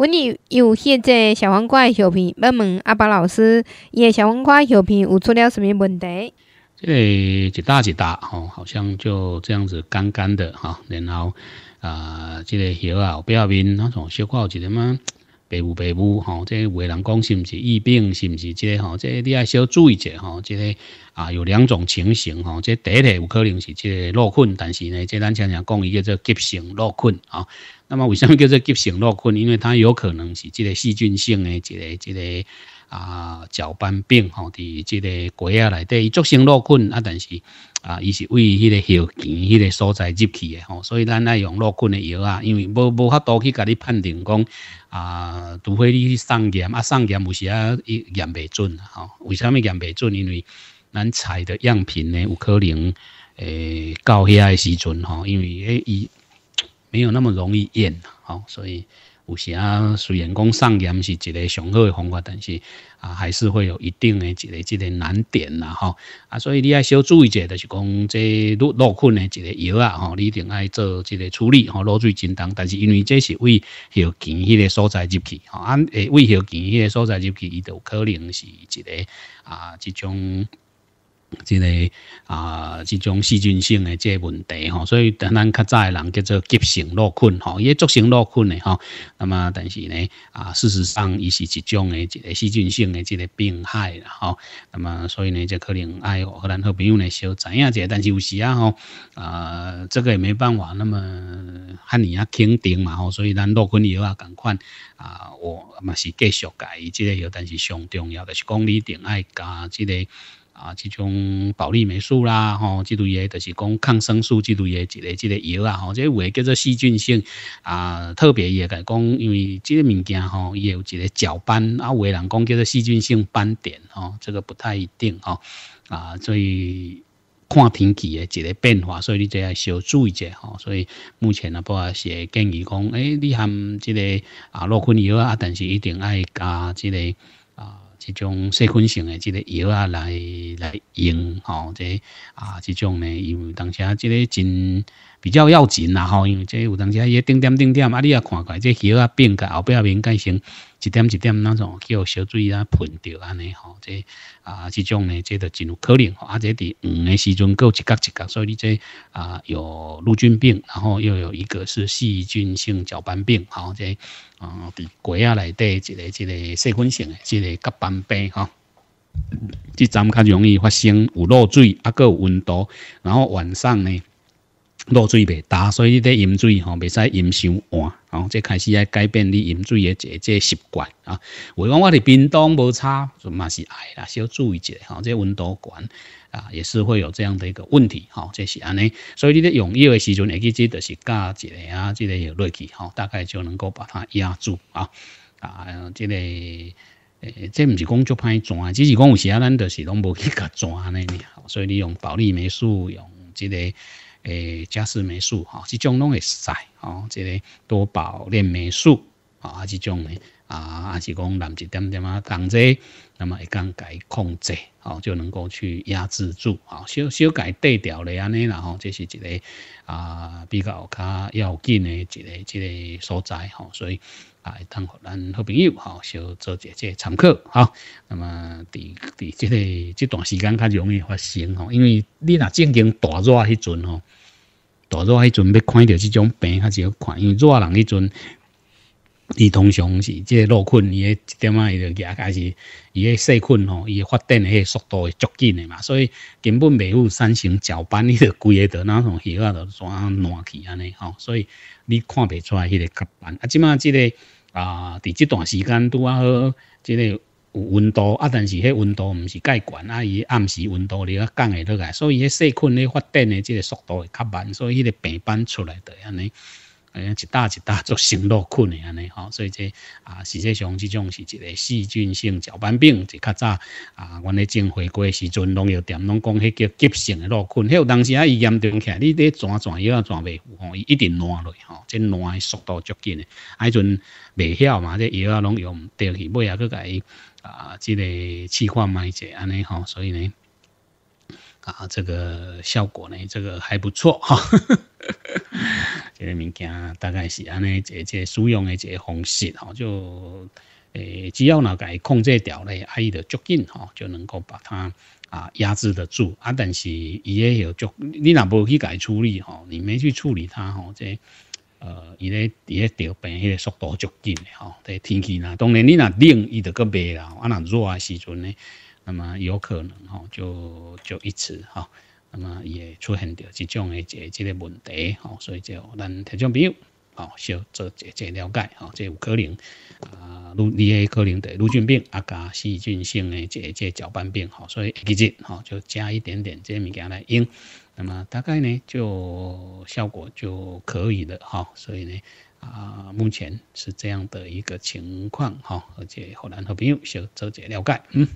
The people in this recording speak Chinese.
阮有有迄个小黄瓜的小片，问问阿宝老师，伊个小黄瓜小片有出了什么问题？这个一大一大吼，好像就这样子干干的哈，然后啊，这个叶啊不要紧，那种小块好一点嘛。背母背母吼，即为人讲是毋是疫病是毋是即个哈，即你爱小注意者吼，即个啊有两种情形吼，即第一有可能是即落困，但是呢，即咱常常讲一个做急性落困啊。那么为什么叫做急性落困？因为它有可能是即个细菌性的即个即个。啊，搅拌饼吼，伫即个鸡啊内底，伊足成落菌啊，但是啊，伊是位于迄个叶尖迄个所在入去的吼，所以咱爱用落菌的药啊，因为无无法度去甲你判定讲啊，除非你送检啊，送检有时啊验袂准啊，吼，为啥物验袂准？因为咱采的样品呢，有可能诶到遐的时阵吼，因为诶伊没有那么容易验吼、所以。有时啊，虽然讲上盐是一个上好方法，但是啊，还是会有一定的一个、一个难点啦，吼啊，所以你要小注意一下，就是讲这落落困的一个药啊，吼，你一定要做一个处理，吼，落最真重，但是因为这是为要紧迄个所在入去，吼，啊，诶为要紧迄个所在入去，伊都可能是一个啊，一种。即个啊，即种细菌性的即个问题吼，所以等咱较早的人叫做急性落菌吼，也作性落菌的吼，那么但是呢啊，事实上伊是一种的一个细菌性的即个病害啦吼。那么所以呢，就可能爱河咱好朋友呢小知影者，但是有时啊吼，啊，这个也没办法那么哈尔啊肯定嘛吼，所以咱落菌药啊赶快啊，我嘛是继续改即个药，但是上重要的是讲你定爱加即个。啊，这种保利霉素啦，吼，这类就是讲抗生素这类一类之类药啊，吼，这为叫做细菌性啊，特别也讲，因为这个物件吼，伊会有一个角斑，啊，有的人讲叫做细菌性斑点，吼，这个不太一定，吼，啊，所以看天气的一个变化，所以你就要小注意者，吼，所以目前啊，不管是建议讲，诶，你含这个啊洛芬药啊，但是一定爱加这个。即种细菌性的这个药啊来来用吼，这啊这种呢，因为当时啊这个真比较要紧啦吼，因为这有当时伊定点定点啊，你也看看这药啊变个后边啊敏感性。一点一点那种叫小水啊，喷掉安尼吼，这啊，这种呢，这都真有可能。啊，者在黄的时阵，够一角一角，所以这啊，有陆菌病，然后又有一个是细菌性脚斑病，好在嗯，鸡家内底一个一个细菌性一个脚斑病哈，这阵较容易发生有漏水，啊，有温度，然后晚上呢。落水袂大，所以你咧饮水吼，袂使饮伤晏吼，这开始爱改变你饮水嘅个这习惯啊。我讲我伫冰冻无差，就嘛是爱啦，小注意一下，吼，这温度悬啊，也是会有这样的一个问题，吼，这是安尼。所以你咧用药嘅时阵，会记即著是加一个啊，即个药落去，吼，大概就能够把它压住啊啊，即个。诶，这唔是讲作歹砖，只是讲有时啊，咱就是拢无去拍安尼好，所以你用保利霉素，用即个诶，加斯霉素哈，这种拢会使哦。这个多宝链霉素啊，这种呢啊，还是讲染一点点啊，同低，那么一降改控制哦，就能够去压制住啊，小小改对调了安尼，然后这是一个啊比较较要紧的一个一个所在哈，所以。会通互咱好朋友吼，小做一下这参考吼。那么，伫伫即个即段时间，较容易发生吼，因为你若正经大热迄阵吼，大热迄阵要看着即种病，较少看，因为热人迄阵。伊通常是即个肉困伊诶一点仔伊就起开始，伊诶细菌吼，伊诶发展迄速度会足紧诶嘛，所以根本袂有产生甲斑，你著规个在那上叶啊，就怎烂去安尼吼，所以你看袂出来迄个甲斑。啊，即马即个啊，伫即段时间拄啊好，即个有温度啊，但是迄温度毋是介悬，啊，伊暗时温度你啊降会落来，所以迄细菌咧发展诶即个速度会较慢，所以迄个病斑出来的安尼。哎呀，一大一大就成落困的安尼吼，所以这啊，实际上这种是一个细菌性脚板病。就较早啊，我咧正回归时阵，农药店拢讲迄个急性诶落困，迄有当时啊，伊严重起，来，你咧转转药啊转袂吼，伊一定烂落吼，真烂的速度足紧的。迄阵袂晓嘛，即药啊拢用对去，尾啊去伊啊，即个替换买者安尼吼，所以呢，啊，这个效果呢，这个还不错哈。这个物件大概是安尼，一个这个使用的个方式吼，就诶，只要呢，佮控制掉咧，阿伊的足紧吼，就能够把它啊压制得住。啊。但是伊个要足，你若无去佮处理吼，你没去处理它吼，这呃，伊咧伊咧得病，迄个速度足紧的吼。这天气呢，当然你若冷，伊就佮袂啦；，啊，若热的时阵呢，那么有可能吼，就就一次吼。那么也出现着这种的这这个问题，吼，所以就咱听众朋友，吼，小做这这了解，吼，这有可能啊，如你 A 可能得乳菌病，啊加细菌性的这这搅拌病，吼，所以一日，吼，就加一点点这物件来用，那么大概呢就效果就可以了，吼，所以呢啊，目前是这样的一个情况，吼，而且河南和朋友小做这了解，嗯。